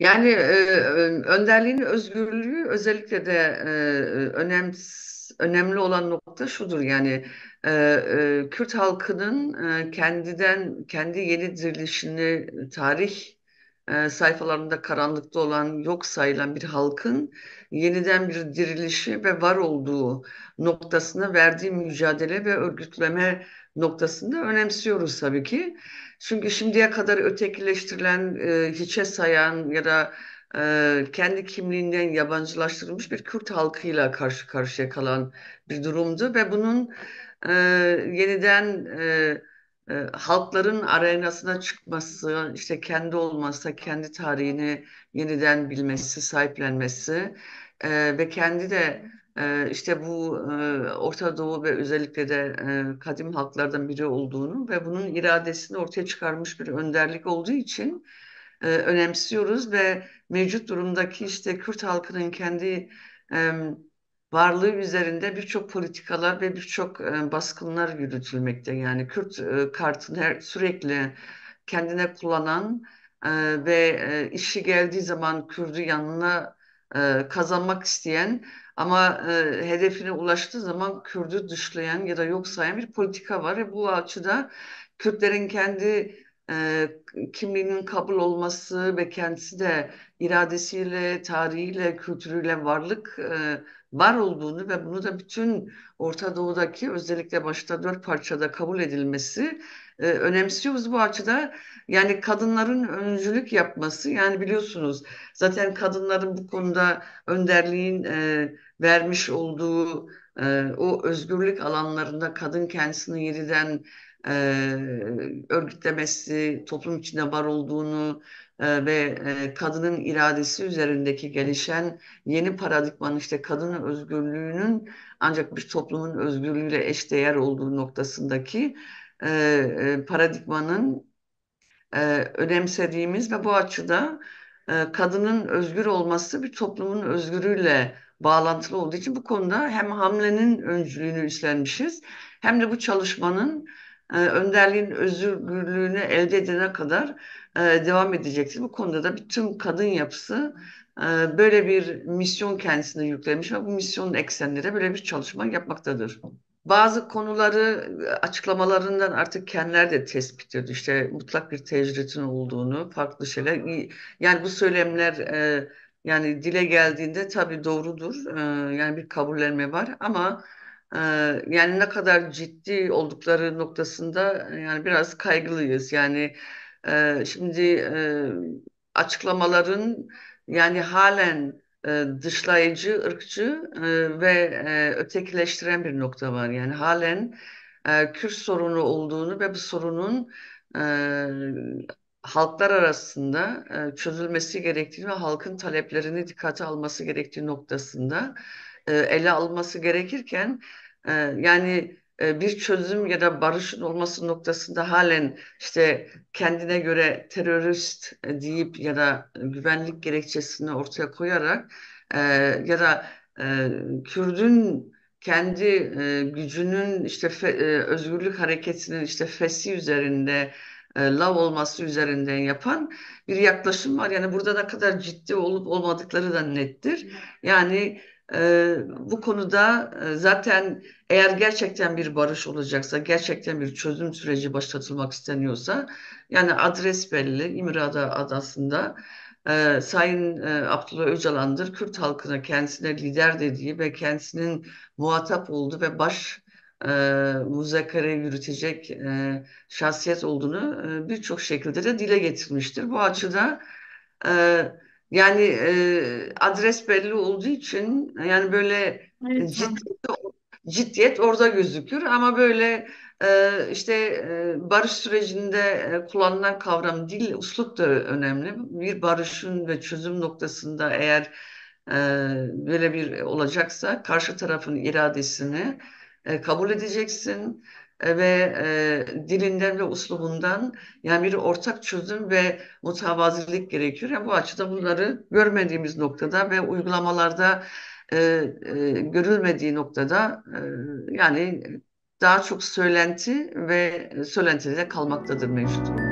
Yani e, e, önderliğin özgürlüğü özellikle de e, önem, önemli olan nokta şudur yani e, e, Kürt halkının e, kendiden kendi yeni dirilişini tarih e, sayfalarında karanlıkta olan yok sayılan bir halkın yeniden bir dirilişi ve var olduğu noktasına verdiği mücadele ve örgütleme noktasında önemsiyoruz tabii ki. Çünkü şimdiye kadar ötekileştirilen, e, hiçe sayan ya da e, kendi kimliğinden yabancılaştırılmış bir Kürt halkıyla karşı karşıya kalan bir durumdu ve bunun e, yeniden e, e, halkların arenasına çıkması, işte kendi olması, kendi tarihini yeniden bilmesi, sahiplenmesi e, ve kendi de işte bu Orta Doğu ve özellikle de kadim halklardan biri olduğunu ve bunun iradesini ortaya çıkarmış bir önderlik olduğu için önemsiyoruz ve mevcut durumdaki işte Kürt halkının kendi varlığı üzerinde birçok politikalar ve birçok baskınlar yürütülmekte. Yani Kürt kartını her, sürekli kendine kullanan ve işi geldiği zaman Kürt'ü yanına e, kazanmak isteyen ama e, hedefine ulaştığı zaman Kürt'ü dışlayan ya da yok sayan bir politika var. Ve bu açıda Kürtlerin kendi e, kimliğinin kabul olması ve kendisi de iradesiyle, tarihiyle, kültürüyle varlık e, var olduğunu ve bunu da bütün Orta Doğu'daki özellikle başta dört parçada kabul edilmesi e, önemsiyoruz bu açıda. Yani kadınların öncülük yapması yani biliyorsunuz zaten kadınların bu konuda önderliğin e, vermiş olduğu e, o özgürlük alanlarında kadın kendisini yeniden e, örgütlemesi, toplum içinde var olduğunu e, ve e, kadının iradesi üzerindeki gelişen yeni paradigmanın işte kadın özgürlüğünün ancak bir toplumun özgürlüğüyle eşdeğer olduğu noktasındaki e, paradigmanın e, önemsediğimiz ve bu açıda e, kadının özgür olması bir toplumun özgürlüğüyle bağlantılı olduğu için bu konuda hem Hamle'nin öncülüğünü üstlenmişiz hem de bu çalışmanın ee, önderliğin özgürlüğünü elde edene kadar e, devam edecektir. Bu konuda da bütün kadın yapısı e, böyle bir misyon kendisine yüklemiş ve bu misyonun eksenleri böyle bir çalışma yapmaktadır. Bazı konuları e, açıklamalarından artık kendileri de tespit ediyor. İşte mutlak bir tecrübetin olduğunu, farklı şeyler. Yani bu söylemler yani dile geldiğinde tabii doğrudur. yani bir kabullenme var ama yani ne kadar ciddi oldukları noktasında yani biraz kaygılıyız. Yani şimdi açıklamaların yani halen dışlayıcı, ırkçı ve ötekileştiren bir nokta var. Yani halen Kürt sorunu olduğunu ve bu sorunun halklar arasında çözülmesi gerektiğini ve halkın taleplerini dikkate alması gerektiği noktasında e, ele alması gerekirken e, yani e, bir çözüm ya da barışın olması noktasında halen işte kendine göre terörist deyip ya da güvenlik gerekçesini ortaya koyarak ya da Kürdün kendi gücünün işte özgürlük hareketinin işte fesi üzerinde lav olması üzerinden yapan bir yaklaşım var. Yani burada ne kadar ciddi olup olmadıkları da nettir. Yani ee, bu konuda e, zaten eğer gerçekten bir barış olacaksa, gerçekten bir çözüm süreci başlatılmak isteniyorsa, yani adres belli, İmira'da Adası'nda e, ee, Sayın e, Abdullah Öcalan'dır Kürt halkına kendisine lider dediği ve kendisinin muhatap olduğu ve baş e, muzakere yürütecek e, şahsiyet olduğunu e, birçok şekilde de dile getirmiştir. Bu açıda e, yani e, adres belli olduğu için yani böyle e, evet. ciddiyet, ciddiyet orada gözükür ama böyle e, işte e, barış sürecinde e, kullanılan kavram dil usluk da önemli. Bir barışın ve çözüm noktasında eğer e, böyle bir olacaksa karşı tarafın iradesini e, kabul edeceksin e, ve e, dilinden ve uslubundan yani bir ortak çözüm ve mutavazilik gerekiyor. Yani bu açıda bunları görmediğimiz noktada ve uygulamalarda e, e, görülmediği noktada e, yani daha çok söylenti ve e, söylentide kalmaktadır mevcut.